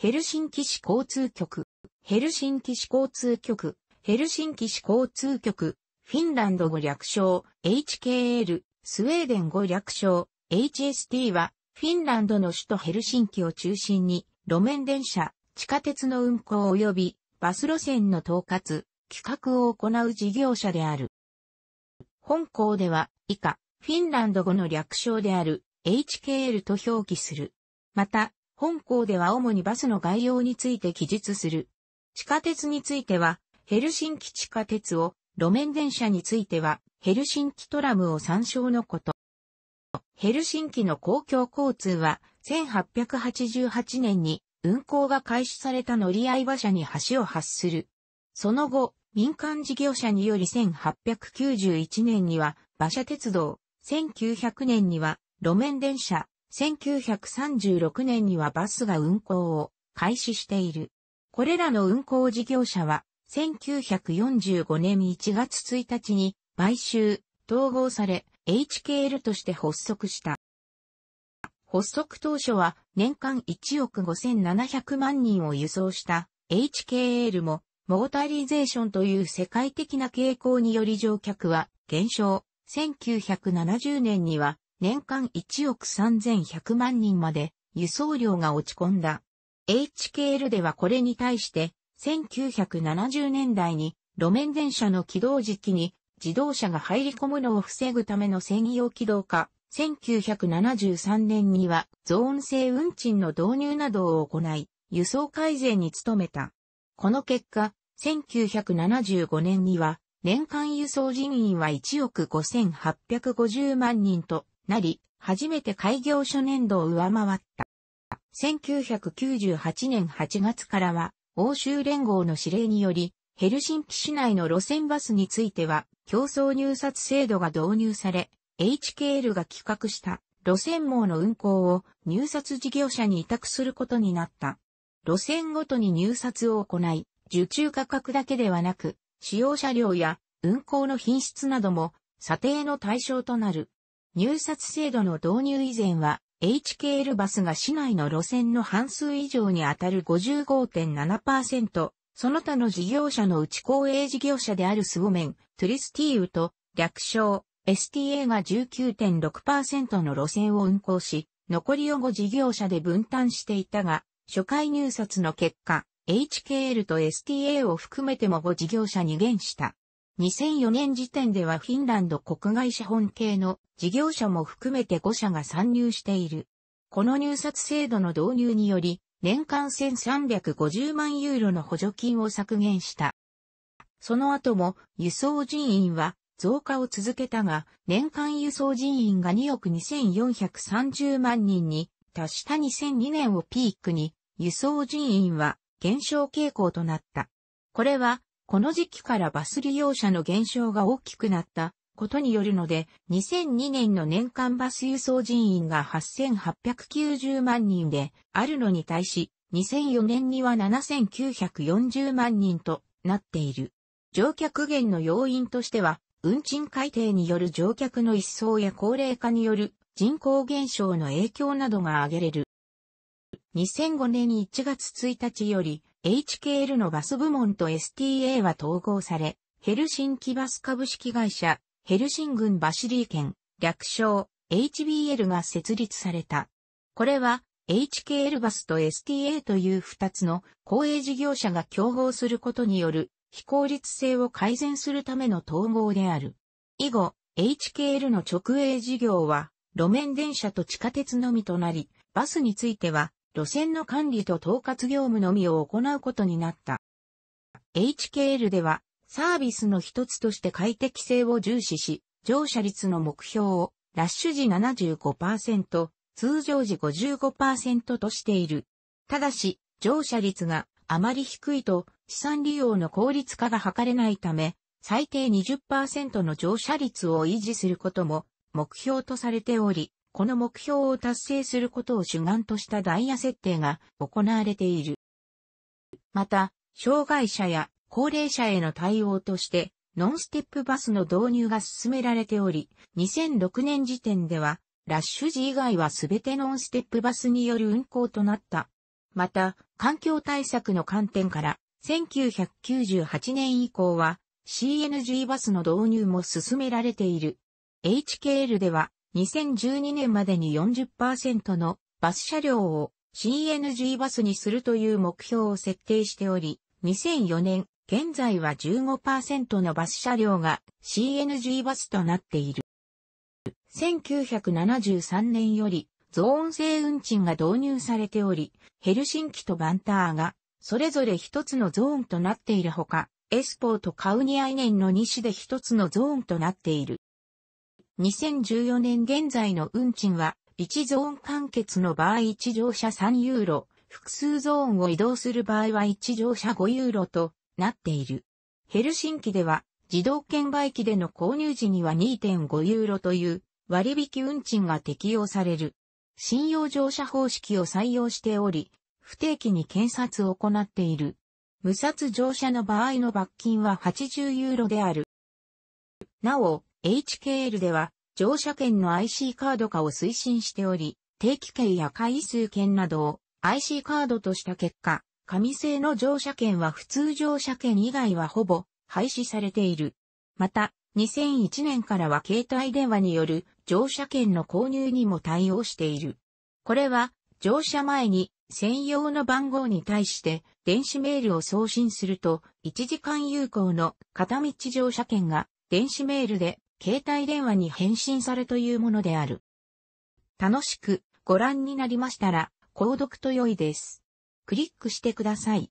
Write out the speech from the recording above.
ヘルシンキ市交通局、ヘルシンキ市交通局、ヘルシンキ市交通局、フィンランド語略称、HKL、スウェーデン語略称、HST は、フィンランドの首都ヘルシンキを中心に、路面電車、地下鉄の運行及び、バス路線の統括、企画を行う事業者である。本校では、以下、フィンランド語の略称である、HKL と表記する。また、本校では主にバスの概要について記述する。地下鉄については、ヘルシンキ地下鉄を、路面電車については、ヘルシンキトラムを参照のこと。ヘルシンキの公共交通は、1888年に運行が開始された乗り合い馬車に橋を発する。その後、民間事業者により1891年には馬車鉄道、1900年には路面電車、1936年にはバスが運行を開始している。これらの運行事業者は、1945年1月1日に買収、統合され、HKL として発足した。発足当初は年間1億5700万人を輸送した HKL もモータリゼーションという世界的な傾向により乗客は減少。1970年には年間1億3100万人まで輸送量が落ち込んだ。HKL ではこれに対して、1970年代に路面電車の起動時期に自動車が入り込むのを防ぐための専用起動化、1973年にはゾーン制運賃の導入などを行い、輸送改善に努めた。この結果、1975年には年間輸送人員は1億5850万人となり、初めて開業初年度を上回った。1998年8月からは、欧州連合の指令により、ヘルシンキ市内の路線バスについては、競争入札制度が導入され、HKL が企画した路線網の運行を入札事業者に委託することになった。路線ごとに入札を行い、受注価格だけではなく、使用車両や運行の品質なども査定の対象となる。入札制度の導入以前は、HKL バスが市内の路線の半数以上にあたる55.7%、その他の事業者のうち公営事業者であるスウォメン、トリスティーウと、略称、STA が19.6%の路線を運行し、残りを5事業者で分担していたが、初回入札の結果、HKL と STA を含めても5事業者に減した。2004年時点ではフィンランド国外資本系の事業者も含めて5社が参入している。この入札制度の導入により、年間1350万ユーロの補助金を削減した。その後も輸送人員は増加を続けたが、年間輸送人員が2億2430万人に達した2002年をピークに、輸送人員は減少傾向となった。これはこの時期からバス利用者の減少が大きくなったことによるので、2002年の年間バス輸送人員が8890万人であるのに対し、2004年には7940万人となっている。乗客減の要因としては、運賃改定による乗客の一層や高齢化による人口減少の影響などが挙げれる。2005年1月1日より、HKL のバス部門と STA は統合され、ヘルシンキバス株式会社、ヘルシン郡バシリー県、略称、HBL が設立された。これは、HKL バスと STA という2つの公営事業者が競合することによる非効率性を改善するための統合である。以後、HKL の直営事業は路面電車と地下鉄のみとなり、バスについては路線の管理と統括業務のみを行うことになった。HKL では、サービスの一つとして快適性を重視し、乗車率の目標を、ラッシュ時75%、通常時55%としている。ただし、乗車率があまり低いと、資産利用の効率化が図れないため、最低20%の乗車率を維持することも目標とされており、この目標を達成することを主眼としたダイヤ設定が行われている。また、障害者や高齢者への対応として、ノンステップバスの導入が進められており、2006年時点では、ラッシュ時以外はすべてノンステップバスによる運行となった。また、環境対策の観点から、1998年以降は CNG バスの導入も進められている。HKL では2012年までに40%のバス車両を CNG バスにするという目標を設定しており、2004年、現在は15%のバス車両が CNG バスとなっている。1973年よりゾーン制運賃が導入されており、ヘルシンキとバンターがそれぞれ一つのゾーンとなっているほか、エスポーとカウニアイネンの西で一つのゾーンとなっている。2014年現在の運賃は、1ゾーン完結の場合1乗車3ユーロ、複数ゾーンを移動する場合は1乗車5ユーロとなっている。ヘルシンキでは、自動券売機での購入時には2.5ユーロという割引運賃が適用される。信用乗車方式を採用しており、不定期に検察を行っている。無殺乗車の場合の罰金は80ユーロである。なお、HKL では乗車券の IC カード化を推進しており、定期券や回数券などを IC カードとした結果、紙製の乗車券は普通乗車券以外はほぼ廃止されている。また、2001年からは携帯電話による乗車券の購入にも対応している。これは乗車前に専用の番号に対して電子メールを送信すると1時間有効の片道乗車券が電子メールで携帯電話に返信されというものである。楽しくご覧になりましたら、購読と良いです。クリックしてください。